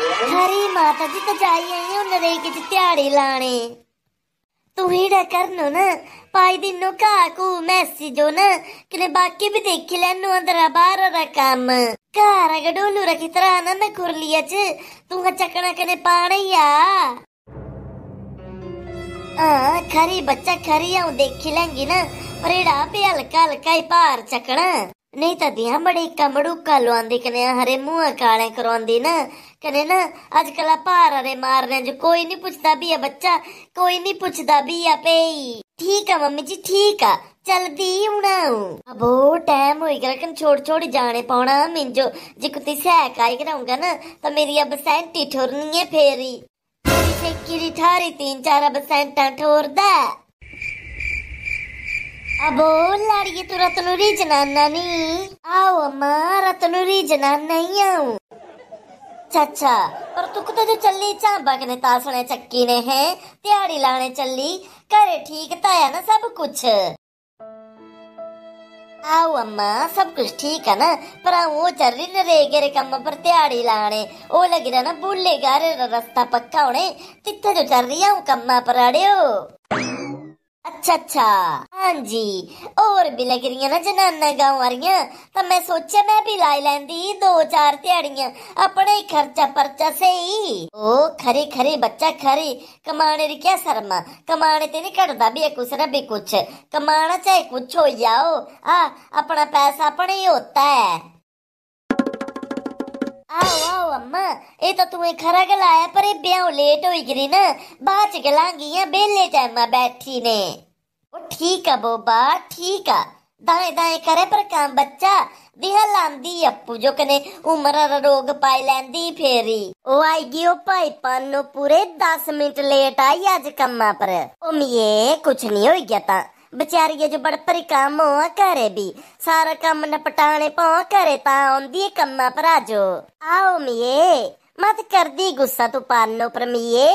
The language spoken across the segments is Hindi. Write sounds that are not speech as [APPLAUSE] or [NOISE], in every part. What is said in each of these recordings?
हरी माता जी तो जाइए उन रेगी जी त्याड़ी लाने तू हीड़ा करनो ना पाई दिनो काकू मैसेजो ना किने बाकी भी देख लेनो अंदर बाहर रा काम घर अगर रखी तरह ना ना कुरलिया च तू चकना कने पाने या हाँ खरी बच्चा खरी आऊं देख लेंगी ना पर एड़ा भी हल्का हल्का ही पार चकना ਨਹੀਂ ਤਾਂ ਦੀਆਂ ਮੜੇਕਾ ਮੜੂਕਾ ਲਵਾਉਂਦੀ ਕਨੇ ਹਰੇ ਮੂੰਹ ਕਾਲੇ ਕਰਾਉਂਦੀ ਨਾ ਕਨੇ ਨਾ ਅੱਜ ਕੱਲ ਭਾਰ ਹਰੇ ਮਾਰਨੇ ਜੋ ਕੋਈ ਨਹੀਂ ਪੁੱਛਦਾ ਵੀ ਆ ਬੱਚਾ ਕੋਈ ਨਹੀਂ ਪੁੱਛਦਾ ਵੀ ਆ ਪਈ ਠੀਕ ਆ ਮੰਮੀ ਜੀ ਠੀਕ ਆ ਚਲਦੀ ਹੁਣਾ ਅਬੋ ਟਾਈਮ ਹੋਈ ਗਿਆ ਕਿ ਛੋੜ ਛੋੜ ਜਾਣੇ ਪਾਉਣਾ ਮਿੰਜੋ ਜੇ ਕੁੱਤੀ ਸਹਿ ਕਾਈ ਕਰਾਉਂਗਾ ਨਾ ਤਾਂ ਮੇਰੀ ਅਬ ਸੈਂਟੀ ਠੋਰਨੀ ਹੈ ਫੇਰੀ ਤੇਰੀ ਸੇ ਕਿਰੀ ਠਾਰੀ ਤਿੰਨ ਚਾਰ ਅਬ ਸੈਂਟਾਂ ਠੋਰਦਾ అబ్బో అడిగితు రతను రీజనాన్నని आओ रतनु रीजना नहीं आऊ चाचा पर तुक तो जो चली चाबा के तासने चक्की ने है त्याड़ी लाने चली करे ठीक ताया तो ना सब कुछ आओ अम्मा सब कुछ ठीक है ना पर वो चल रही रेगे रे कम पर त्याड़ी लाने ओ लगी रहा ना बुल्ले गारे रास्ता पक्का होने तिथे जो चल रही हूँ कम्मा पर अड़े अच्छा अच्छा हां जी और भी लग रही ना जनाना गांव वाली तो मैं सोचा मैं भी लाई लेंदी दो चार ध्याड़िया अपने ही खर्चा परचा सही ओ खरी खरी बच्चा खरी कमाने री क्या शर्म कमाने ते नहीं कटदा भी कुछ ना भी कुछ कमाना चाहे कुछ हो जाओ आ अपना पैसा अपने ही होता है आओ आओ अम्मा ये तो तुम्हें खरा गलाया पर ब्याह लेट हो गई ना बाच गलांगी बेले टाइम बैठी ने ठीक है बोबा ठीक है दाए दाए करे पर काम बच्चा दिह लांदी अप्पू जो कने उम्र रोग पाई लैंदी फेरी ओ आएगी ओ भाई पानो पूरे दस मिनट लेट आई अज कम्मा पर ओ मिये कुछ नहीं हो गया ता बेचारी जो बड़ भरी काम हो करे भी सारा कम नपटाने पौ करे ता आंदी कम्मा पर आजो आओ मिये मत कर दी गुस्सा तो पानो परमिए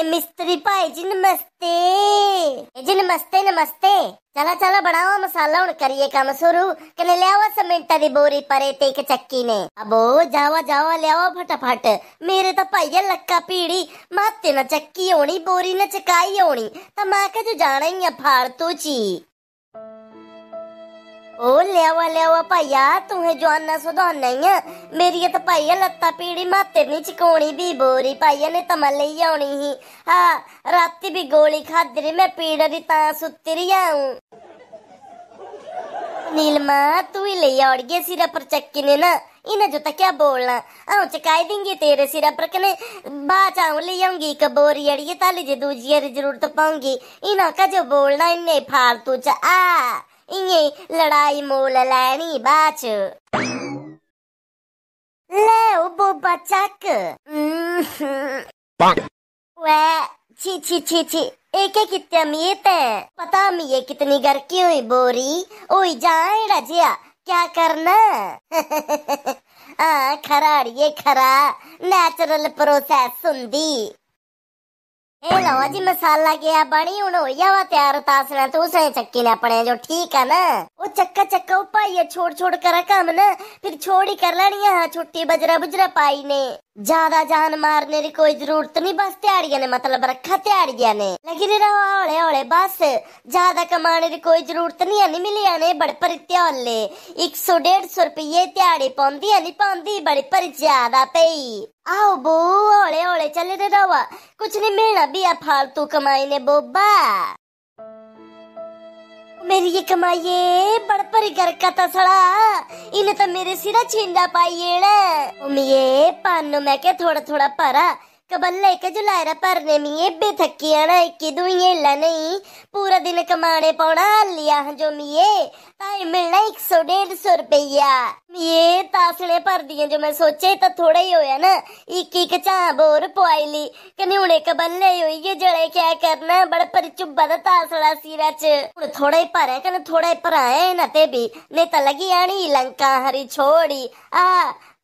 ए मिस्त्री भाई जी नमस्ते जी नमस्ते नमस्ते चला चला बनाओ मसाला हूं करिए काम शुरू कने लियाओ सीमेंटा दी बोरी परे ते एक चक्की ने अबो जावा जावा लियाओ फटाफट मेरे तो भाई है लक्का पीड़ी माते ना चक्की होनी बोरी ना चकाई होनी तो मैं कह जाना ही फालतू ची ಓ ಲೇವ ಲೇವ ಯಾ ತುಹೆ ಜೋನ್ನ ಸುಧೋನ್ನಯ್ಯ ಮೇರಿಯ ತ ಪಯ್ಯ ಲತ್ತ ಪೀಡಿ ಮತ್ತೆ ನೀ ಚಿಕೋಣಿ ಬಿ ಬೋರಿ ಪಯ್ಯ ನೆ ತಮ ಲೈಯೋಣಿ ಹಿ ಹಾ ರಾತಿ ಬಿ ಗೋಳಿ ಖಾದ್ರಿ ಮೆ ಪೀಡರಿ ತಾ ಸುತ್ತಿರಿಯಾವು ನೀಲ್ಮಾ ತೂ ಇಲ್ಲಿ ಯಾವ್ಗೆ ಸಿರ ಪರ ಚಕ್ಕಿನೇನ इन जो तक क्या बोलना आऊ चकाई देंगे तेरे सिरा पर कने बाच आऊ ले आऊंगी कबोरी अड़िए ताली जे दूजी जरूरत पाऊंगी इनका जो बोलना इन्हें फालतू चा आ ईअं लड़ाई मोल लैणी बाच ले बोबा चक वे छी छी छी छी एक एक कितनी ते पता मी कितनी घर की हुई बोरी ओई जाए रजिया क्या करना हाँ खरा अड़िए खरा नेचुरल प्रोसेस सुंदी ए लवा जी मसाला गया बनी हूं होया वा तैयार तासना तो उसने चक्की ने अपने जो ठीक है ना वो चक्का चक्का उपाइया छोड़ छोड़ कर काम ना फिर छोड़ ही कर लेनी है हाँ, छुट्टी बजरा बुजरा पाई ने ज्यादा जान मारने की कोई जरूरत नहीं बस त्याड़िया ने मतलब रखा त्याड़िया ने लगी रहो हौले हौले बस ज्यादा कमाने की कोई जरूरत नहीं है मिली आने बड़े पर हौले एक सौ डेढ़ सौ रुपये त्याड़ी पौंदी है नहीं पौंदी बड़ी भरी ज्यादा पई आओ बो ओले ओले चले रे रवा कुछ नहीं मिलना भी आप फालतू कमाई ने बोबा मेरी ये कमाई ये बड़परी घर का तसड़ा इन्हें तो मेरे सिरा छींदा पाइए ना उम ये पानो में के थोड़ा थोड़ा परा कबल्ले के जुलायरा भरने मिये बेथकी आना इक्की दुई ला नहीं पूरा दिन कमाने पौना लिया जो मिये ताई मिलना एक सौ डेढ़ सौ रुपया मिये तासने भर दिए जो मैं सोचे तो थोड़ा ही होया ना एक एक चा बोर पवाई ली कने हुने कबल्ले होई ये जड़े क्या करना बड़ा पर चुब्बा दा तासड़ा च हुन थोड़ा ही भर है कने भी नहीं तो लगी छोड़ी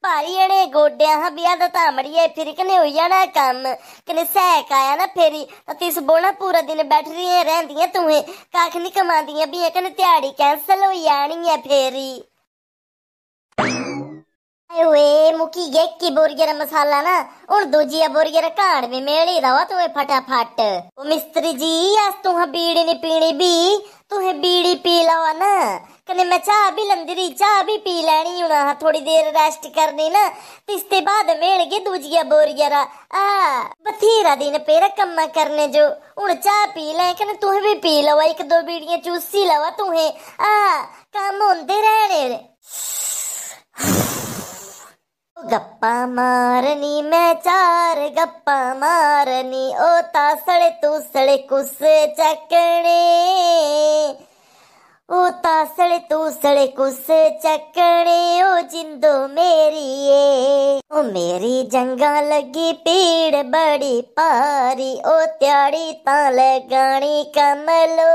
ਭਾਰੀ ਇਹਨੇ ਗੋਡਿਆਂ ਹੱਬੀਆਂ ਦਾ ਧਾਮੜੀਏ ਫਿਰ ਕਨੇ ਹੋ ਜਾਣਾ ਕੰਮ ਕਨੇ ਸਹਿਕ ਆਇਆ ਨਾ ਫੇਰੀ ਤੇ ਇਸ ਬੋਣਾ ਪੂਰਾ ਦਿਨ ਬੈਠ ਰਹੀਆਂ ਰਹਿੰਦੀਆਂ ਤੂੰ ਇਹ ਕੱਖ ਨਹੀਂ ਕਮਾਉਂਦੀਆਂ ਵੀ ਇਹ ਕਨੇ ਤਿਆੜੀ ਕੈਨਸਲ ਹੋ ਜਾਣੀ ਹੈ ਫੇਰੀ ਓਏ ਮੁਕੀ ਗੇ ਕੀ ਬੋਰਗਰ ਮਸਾਲਾ ਨਾ ਹੁਣ ਦੂਜੀ ਬੋਰਗਰ ਘਾੜ ਵੀ ਮੇਲੀ ਦਾ ਵਾ ਤੂੰ ਇਹ ਫਟਾਫਟ ਉਹ ਮਿਸਤਰੀ ਜੀ ਅਸ ਤੂੰ ਬੀੜੀ ਨਹੀਂ ਪੀਣੀ ਵੀ ਤੂੰ ਇਹ ਬੀੜੀ ਪੀ ਲਵਾ ਨਾ कने मैं चाह भी लंदी रही चाह भी पी लैनी हूं हां थोड़ी देर रेस्ट करनी ना इसके बाद मेल के दूजिया बोरिया रा आ बथेरा दिन पेरा कम करने जो हूं चाह पी ले कने तू भी पी लो एक दो बीड़िया चूसी लवा तू है आ काम होंदे रहने गप्पा मारनी मैं चार गप्पा मारनी ओ तासड़े तूसड़े कुस चकने उतासड़े तूसले कुस चकने ओ जिंदो मेरी ए ओ मेरी जंगा लगी पीड़ बड़ी पारी ओ त्याड़ी ता लगानी कमलो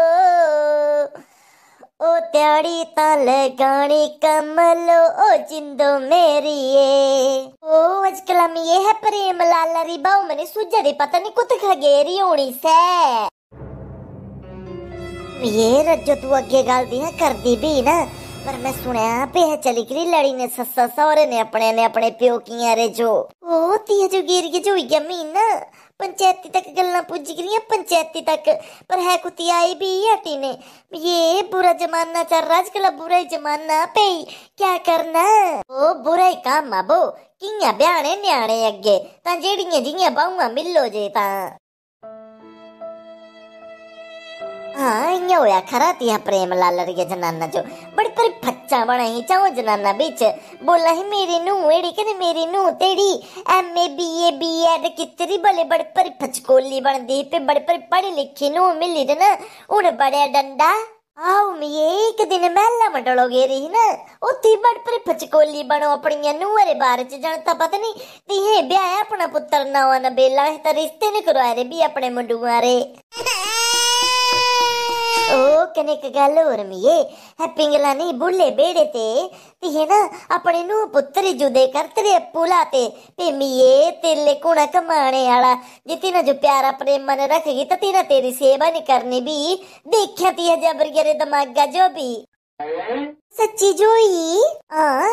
ओ त्याड़ी ता लगानी कमलो ओ जिंदो मेरी ए ओ अजकल में ये है प्रेम लाला री बाऊ मने सुझा रे पता नहीं कुत गेरी होनी से ಏ ರಜ್ಜೋತ್ ಒಗ್ಗೆಗಾಲ್ದಿನ ಕರ್ದಿಬಿ ना पर मैं सुनया पे है चली गई लड़ी ने सस्सा सौरे ने अपने ने अपने प्यो की रे जो ओ ती जो गिर गई जो यमी ना पंचायती तक गलना पुज गई पंचायती तक पर है कुतिया आई भी हटी ने ये बुरा जमाना चल रहा आजकल बुरा जमाना पे क्या करना ओ बुरा ही काम आबो किया ब्याने न्याणे अगे ता जेड़ियां जियां बाहुआ मिलो जे ता हाँ इं होया खरा तिया प्रेम लाल के जनाना जो बड़ी पर फच्चा बनाई चाहो जनाना बिच बोला है मेरी नू एड़ी करे मेरी नू तेरी M A B A B Ed कितरी भले बड़े पर फचकोली बन दी पे बड़े पर पढ़ी लिखी नू मिली रे ना उन बड़े डंडा आओ मैं एक दिन मेला मटलो गे रही ना उठी बड़ पर फचकोली बनो अपनी नूह बारे च जनता पता नहीं तिहे ब्याह अपना पुत्र ना बेला है तो रिश्ते नहीं करवाए रे भी अपने मुंडुआ रे ਓ ਕਨੇਕ ਗੱਲ ਹੋਰ ਮੀਏ ਹੈ ਪਿੰਗਲਾ ਨਹੀਂ ਬੁੱਲੇ ਬੇੜੇ ਤੇ ਧੀਏ ਨਾ ਆਪਣੇ ਨੂੰ ਪੁੱਤਰ ਜੁਦੇ ਕਰਤਰੇ ਪੁਲਾ ਤੇ ਤੇ ਮੀਏ ਤੇਲੇ ਕੁਣਾ ਕਮਾਣੇ ਵਾਲਾ ਜਿੱਤੀ ਨਾ ਜੋ ਪਿਆਰਾ ਆਪਣੇ ਮਨ ਰੱਖਗੀ ਤੇ ਤੇਰਾ ਤੇਰੀ ਸੇਵਾ ਨਹੀਂ ਕਰਨੀ ਵੀ ਦੇਖਿਆ ਤੀ ਜਬਰ ਦਿਮਾਗਾ ਜੋ ਵੀ ਸੱਚੀ ਜੋਈ ਆ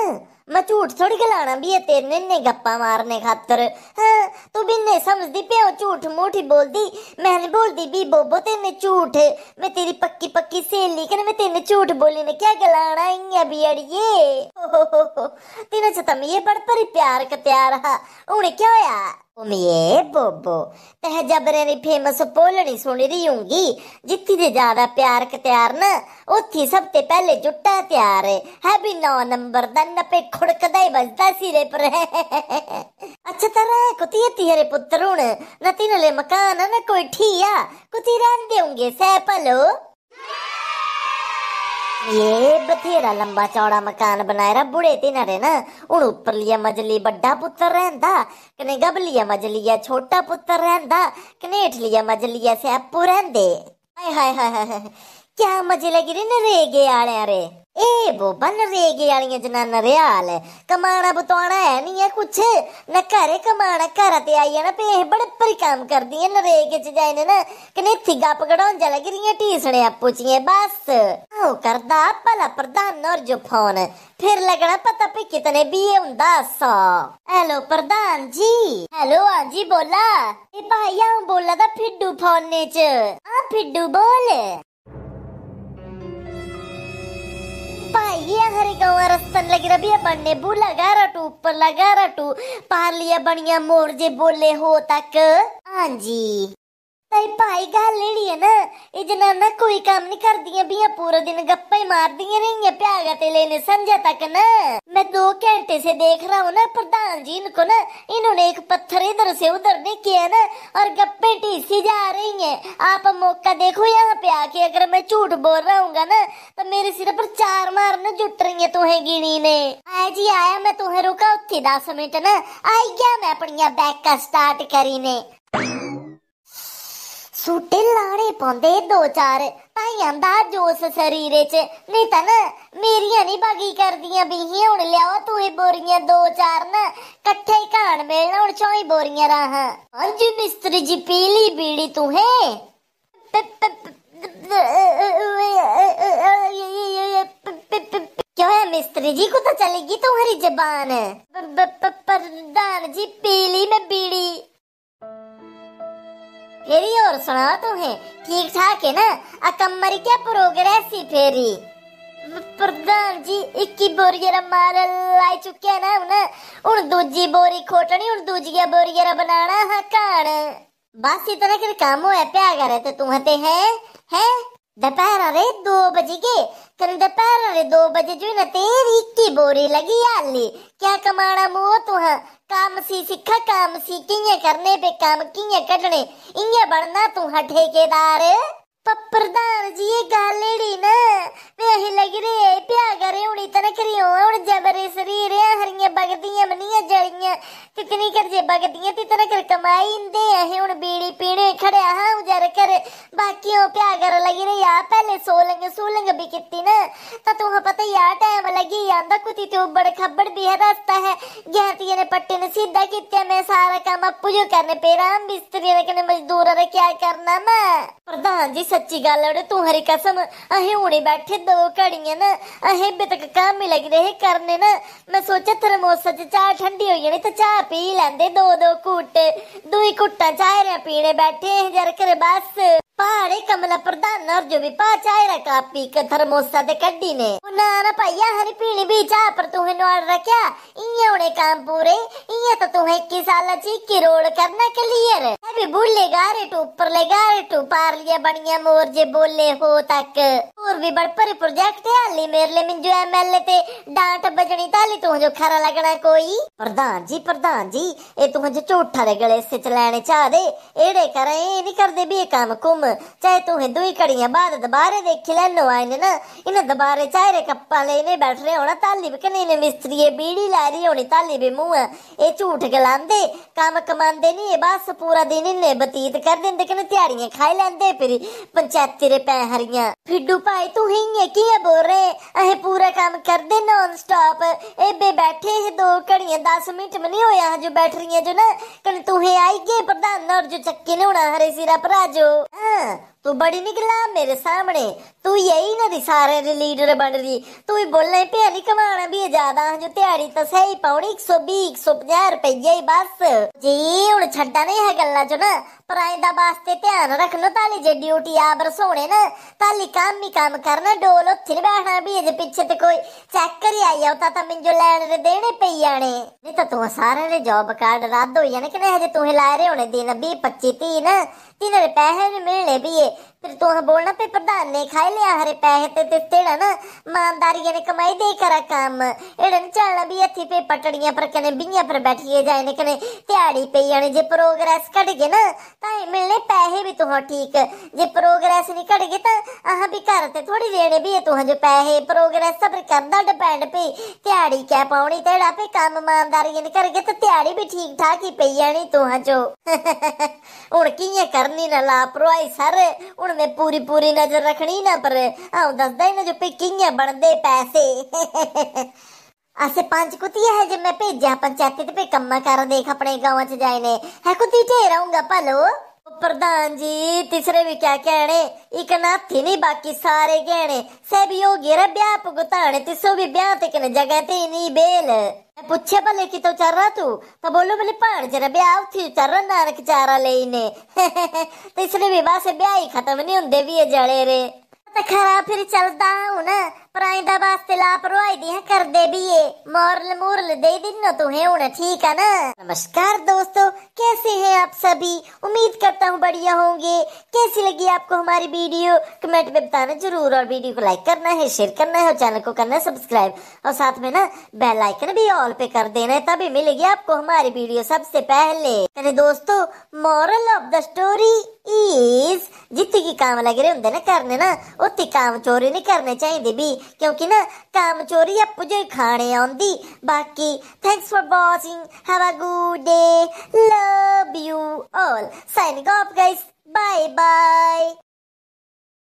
मैं झूठ थोड़ी गलाना भी है तेरे ने गप्पा मारने खातर हाँ, तू भी ने समझदी पे हो झूठ मूठी बोलदी मैंने बोलती भी बोबो तेने झूठ मैं तेरी पक्की पक्की सहेली कने मैं तेने झूठ बोली ने क्या गलाना इया भी अड़िए तेरे से तम तो ये बड़ परी प्यार का त्यार हा उन्हें क्या होया ਉਮੀਏ ਬੋਬੋ ਤਹ ਜਬਰੇ ਦੀ ਫੇਮਸ ਪੋਲਣੀ ਸੁਣੀ ਰਹੀ ਹੂੰਗੀ ਜਿੱਥੇ ਦੇ ਜ਼ਿਆਦਾ ਪਿਆਰ ਤਿਆਰ ਨਾ ਉੱਥੇ ਸਭ ਤੇ ਪਹਿਲੇ ਜੁੱਟਾ ਤਿਆਰ ਹੈ ਹੈ ਵੀ ਨੌ ਨੰਬਰ ਦਾ ਨਪੇ ਖੁੜਕਦਾ ਹੀ ਵੱਜਦਾ ਸਿਰੇ ਪਰ ਅੱਛਾ ਤਰੇ ਕੁਤੀਏ ਤੇਰੇ ਪੁੱਤਰ ਹੁਣ ਨਤੀ ਨਲੇ ਮਕਾਨ ਨਾ ਕੋਈ ਠੀਆ ਕੁਤੀ ਰਹਿੰਦੇ ਦੇਉਂਗੇ ਸੈਪਲੋ ये बथेरा लंबा चौड़ा मकान बनाए रहा बुढ़े तीन रे ना उन ऊपर मजली बड़ा पुत्र रहा कने गबलिया लिया मजलिया छोटा पुत्र रहंदा कने हेठ लिया मजलिया से अपू हाय हाय हाय हाय क्या मजे लगी रही नरेगे आने अरे ए बोबा नरेगे आलियां जनाना रे कमाना बतौना है नहीं है कुछ न घरे कमाना घर ते आई ना पे बड़े पर काम करदी है नरेगे च जाने ना कने थी गप जा लगी रही टीसने आपू चिए बस आओ करदा भला प्रधान और जो फोन फिर लगना पता पे कितने भी ये हुंदा सौ हेलो प्रधान जी हेलो हां जी बोला ए भाई आऊं बोला दा फिड्डू फोन ने च हां फिड्डू बोल लगिया घरे गाँव रस्तन लगी रबिया बने बू लगा रटू ऊपर लगा रटू पालिया बनिया मोर जे बोले हो तक हाँ जी ਤਾਈ ਭਾਈ नहीं किया ना आप मौका देखो यहाँ पे आके अगर मैं झूठ बोल रहा हूँ ना तो मेरे सिर पर चार मारने जुट रही है तुम्हें गिनी ने आया जी आया मैं तुहे रुका उत्थे दस मिनट ना आई गया मैं अपनी बैक का स्टार्ट करी ने ਸੂਟੇ ਲਾੜੇ ਪਾਉਂਦੇ ਦੋ ਚਾਰ ਭਾਈਆਂ ਦਾ ਜੋਸ ਸਰੀਰੇ 'ਚ ਨਹੀਂ ਤਾਂ ਮੇਰੀਆਂ ਨਹੀਂ ਬਾਗੀ ਕਰਦੀਆਂ ਬੀਹੀ ਹੁਣ ਲਿਆਓ ਤੂੰ ਹੀ ਬੋਰੀਆਂ ਦੋ ਚਾਰ ਨਾ ਇਕੱਠੇ ਹੀ ਘਾਣ ਮੇਲਣਾ ਹੁਣ ਚੋਈ ਬੋਰੀਆਂ ਰਾਹਾਂ ਹਾਂਜੀ ਮਿਸਤਰੀ ਜੀ ਪੀਲੀ ਬੀੜੀ ਤੂੰ ਹੈ क्यों है मिस्त्री जी को तो चलेगी तुम्हारी ਜ਼ਬਾਨ प्रधान ਜੀ ਪੀਲੀ ਮੈਂ ਬੀੜੀ फेरी और सुना तुम्हें ठीक ठाक है ना अकम्मर क्या प्रोग्रेस फेरी प्रधान जी इक्की बोरियरा मार लाई चुके ना उन्हें उन दूजी बोरी खोटनी उन दूजी बोरियरा बनाना हकान हाँ, बस इतना कर काम हो पे आ गए तो थे तुम्हें है हैं दोपहर अरे दो बज गए कल दोपहर अरे दो बजे जो न तेरी की बोरी लगी आली क्या कमाना मुँह तो हाँ काम सी सीखा काम सी किए करने पे काम किए कटने इं बढ़ना तू हाँ ठेकेदार ಪ್ರಧಾನ ಜಿ गल ವೇಹಿಲಗಿರಿ ಪ್ಯಾಗರೆ ಉಳಿತನ ಕರಿಯೋ ಅವಳ ಜಬರೇಸರಿ ರೇ ಹರಿಯ ಬಗದಿಯ ಮನಿಯ ಜಳಿಯ कितनी कर जे बगदियां तितना कमाई इंदे है बीड़ी पीने खड़े हाँ उजर कर बाकी हो प्या कर लगी पहले सो लेंगे भी कितनी ना तो तुम्हें पता यार टाइम लगी आंदा कुछ तो बड़े खब्बड़ भी है रास्ता है गहती ने पट्टी ने सीधा कितने मैं सारा काम अब पुजो करने पे राम ने रखने मजदूर क्या करना मैं प्रधान जी सच्ची ਸੱਚੀ ਗੱਲ ਓੜੇ ਤੂੰ ਹਰੀ ਕਸਮ ਅਹੇ ਹੁਣੇ ਬੈਠੇ ਦੋ ਘੜੀਆਂ ਨਾ ਅਹੀਂ ਬਿਤਕ ਕੰਮ ਹੀ ਲੱਗ ਰਹੇ ਕਰਨੇ ਨਾ ਮੈਂ ਸੋਚਿਆ ਥਰਮੋਸ ਚ ਚਾਹ ਠੰਡੀ ਹੋਈ ਜਾਣੀ ਤਾਂ ਚਾਹ ਪੀ ਲੈਂਦੇ ਦੋ ਦੋ ਘੁੱਟ ਦੋ ਹੀ ਘੁੱਟਾਂ ਚਾਹ ਰਿਆ ਪੀਣੇ ਬੈਠੇ ਜਰ ਕਰ ਬਸ ಪಾಡೆ ಕಮಲ ಪ್ರಧಾನ ಅರ್ಜುಬಿ ಪಾಚಾಯರ ಕಾಪಿ ಧರ್ಮೋತ್ಸವದ ಕಡ್ಡಿನೆ ನಾನ ಪಯ್ಯ ಹರಿಪೀಣಿ ಬೀಜ पर तू नोड़ रखा ये उन्हें काम पूरे ये तो तू है कि साला चिक्की रोड करना क्लियर अभी भूल ले गारे टू ऊपर ले गारे टू पार लिया बढ़िया मोर जे बोले हो तक और भी बड़ पर प्रोजेक्ट है अली मेरे लिए मिंजो एमएलए ते डांट बजनी ताली तू जो खरा लगना कोई प्रधान जी प्रधान जी ए तू जो चोठा रे गले से चलाने चाह दे एड़े करे नहीं कर दे भी काम कुम ਚਾਹੇ ਤੂੰ ਹੀ ਦੂਈ ਕੜੀਆਂ ਬਾਅਦ ਦੁਬਾਰੇ ਦੇਖ ਲੈ ਲੋ ਆਇਨ ਨਾ ਇਹਨਾਂ ਦੁਬਾਰੇ ਚਾਹਰੇ ਕੱਪਾ ਲੈ ਇਹਨੇ ਬੈਠ ਰਹੇ ਹੋਣਾ ਤਾਲੀ ਵੀ ਕਨੇ ਨੇ ਮਿਸਤਰੀਏ ਬੀੜੀ ਲੈ ਰਹੀ ਹੋਣੀ ਤਾਲੀ ਵੀ ਮੂੰਹ ਇਹ ਝੂਠ ਗਲਾਂਦੇ ਕੰਮ ਕਮਾਉਂਦੇ ਨਹੀਂ ਇਹ ਬਸ ਪੂਰਾ ਦਿਨ ਇਹਨੇ ਬਤੀਤ ਕਰ ਦਿੰਦੇ ਕਨੇ ਤਿਆੜੀਆਂ ਖਾਈ ਲੈਂਦੇ ਫਿਰ ਪੰਚਾਇਤੀ ਦੇ ਪੈ ਹਰੀਆਂ ਫਿੱਡੂ ਭਾਈ ਤੂੰ ਹੀ ਇਹ ਕੀ ਬੋਲ ਰਹੇ ਇਹ ਪੂਰਾ ਕੰਮ ਕਰਦੇ ਨੌਨ ਸਟਾਪ ਇਹ ਬੇ ਬੈਠੇ ਇਹ ਦੋ ਘੜੀਆਂ 10 ਮਿੰਟ ਵੀ ਨਹੀਂ ਹੋਇਆ ਹਜੇ ਬੈਠ ਰਹੀਆਂ ਜੋ ਨਾ ਕਨੇ ਤੂੰ ਹੀ ਆਈ ਕੇ ਪ੍ਰਧਾਨ ਨਰ ਜੋ ਚੱਕੇ ਲਉਣਾ ਹਰੇ ਸਿਰਾ ਪਰਾਜੋ ਤੂੰ ਬੜੀ ਨਿਕਲਾ ਮੇਰੇ ਸਾਹਮਣੇ ਤੂੰ ਯਹੀ ਨਾ ਦੀ ਸਾਰੇ ਦੇ ਲੀਡਰ ਬਣ ਰਹੀ ਤੂੰ ਹੀ ਬੋਲੇ ਪਿਆ ਨਹੀਂ ਕਮਾਣਾ ਵੀ ਜਿਆਦਾ ਜੋ ਤਿਆਰੀ ਤਾਂ ਸਹੀ ਪੌੜੀ 120 150 ਰੁਪਏ ਬਸ ਜੀ ਹੁਣ ਛੱਡਾ ਨਹੀਂ ਹੈ ਗੱਲਾਂ ਚ ਨਾ ਪਰਾਏ ਦਾ ਵਾਸਤੇ ਧਿਆਨ ਰੱਖਣਾ ਤਾਲੀ ਜੇ ਡਿਊਟੀ ਆ ਬਰਸੋਣੇ ਨਾ ਤਾਲੀ ਕੰਮ ਹੀ ਕੰਮ ਕਰਨਾ ਡੋਲ ਉੱਥੇ ਬੈਠਣਾ ਵੀ ਇਹਦੇ ਪਿੱਛੇ ਤੇ ਕੋਈ ਚੈੱਕ ਕਰੀ ਆਈ ਆ ਤਾਂ ਤਾਂ ਮਿੰਜੋ ਲੈਣ ਦੇ ਦੇਣੇ ਪਈ ਜਾਣੇ ਨਹੀਂ ਤਾਂ ਤੂੰ ਸਾਰਿਆਂ ਦੇ ਜੌਬ ਕਾਰਡ ਰੱਦ ਹੋ ਜਾਣੇ ਕਿ ਨਹੀਂ ਹਜੇ ਤੂੰ ਹਿਲਾ ਰਹੇ ਹੋਣੇ ਦਿਨ 20 25 30 ਨਾ ਤਿੰਨ ਦੇ ਪੈਸੇ ਨਹੀਂ ਮਿਲਣੇ ਵੀ ਇਹ ਫਿਰ ਤੂੰ ਬੋਲਣਾ ਤੇ ਪ੍ਰਧਾਨ ਨੇ ਖਾਈ ਲਿਆ ਹਰੇ ਪੈਸੇ ਤੇ ਦਿੱਤੇ ਨਾ ਇਮਾਨਦਾਰੀ ਨੇ ਕਮਾਈ ਦੇ ਕਰਾ ਕੰਮ ਇਹਨਾਂ ਨਹੀਂ ਚੱਲਣਾ ਵੀ ਇੱਥੇ ਪੇ ਪਟੜੀਆਂ ਪਰ ਕਨੇ ਬੀਆਂ ਪਰ ਬੈਠੀਏ ਜਾਏ ਨੇ ਕਨੇ ਤਿਆੜੀ ਪਈ ਜਾਣੇ ਜੇ ਪ੍ਰੋਗਰੈਸ ਘਟ ਗਏ ਨਾ ਤਾਂ ਮਿਲਨੇ ਪੈਸੇ ਵੀ ਤੁਹਾਂ ਠੀਕ ਜੇ ਪ੍ਰੋਗਰੈਸ ਨਹੀਂ ਘੜ ਗਈ ਤਾਂ ਆਹ ਵੀ ਘਰ ਤੇ ਥੋੜੀ ਦੇਣੇ ਵੀ ਇਹ ਤੁਹਾਂ ਜੋ ਪੈਸੇ ਪ੍ਰੋਗਰੈਸ ਸਭ ਕਰਦਾ ਡਿਪੈਂਡ ਪਈ ਤਿਆੜੀ ਕਿਆ ਪਾਉਣੀ ਤੇੜਾ ਪੇ ਕੰਮ ਇਮਾਨਦਾਰੀ ਨਹੀਂ ਕਰ ਗਏ ਤਾਂ ਤਿਆੜੀ ਵੀ ਠੀਕ ਠਾਕ ਹੀ ਪਈ ਜਾਣੀ ਤੁਹਾਂ ਜੋ ਹੁਣ ਕੀਏ ਕਰਨੀ ਨਾ ਲਾਪਰਵਾਹੀ ਸਰ ਹੁਣ ਮੈਂ ਪੂਰੀ ਪੂਰੀ ਨਜ਼ਰ ਰੱਖਣੀ ਨਾ ਪਰ ਆਉਂ ਦੱਸਦਾ ਇਹਨਾਂ ਜੋ ਪੇ ਕਿੰਨੇ ਬਣਦੇ ਪੈਸੇ असे पांच कुतिया है जे मैं भेजा पंचायती पे कम्मा कर देखा अपने गांव च जाने है कुती ढेर आऊंगा भलो प्रधान जी तीसरे भी क्या कहने एक नाथी नहीं बाकी सारे गहने सभी हो गिर ब्याह भुगताने तीसो भी ब्याह ते कने जगह ते नहीं बेल पूछे भले की तो चल रहा तू तो बोलो भले पाण जरा ब्याह उठी चल रहा नानक चारा लेने [LAUGHS] तीसरे भी बस ब्याह ही खत्म नहीं होंगे भी जड़े रे तो खरा फिर चलता हूं ना ਪਰਾਇਦਾ ਵਾਸਤੇ ਲਾਪਰਵਾਹੀ ਦੀਆਂ ਕਰਦੇ ਵੀ ਏ ਮੋਰਲ ਦੇ ਤੂੰ ਹੈ ਹੁਣ नमस्कार दोस्तों कैसे हैं आप सभी उम्मीद करता हूँ बढ़िया होंगे कैसी लगी आपको हमारी वीडियो कमेंट में बताना जरूर और वीडियो को लाइक करना है शेयर करना है और चैनल को करना है सब्सक्राइब और साथ में ना बेल आइकन भी ऑल पे कर देना है तभी मिलेगी आपको हमारी वीडियो सबसे पहले अरे दोस्तों moral of the story is जितनी काम लगे रहे होंगे ना करने ना उतनी काम चोरी नहीं करने चाहिए भी ਕਿਉਂਕਿ ਨਾ ਕਾਮ ਚੋਰੀ ਆਪੂ ਜੇ ਖਾਣੇ ਆਉਂਦੀ ਬਾਕੀ thanks for watching have a good day love you all signing off guys bye bye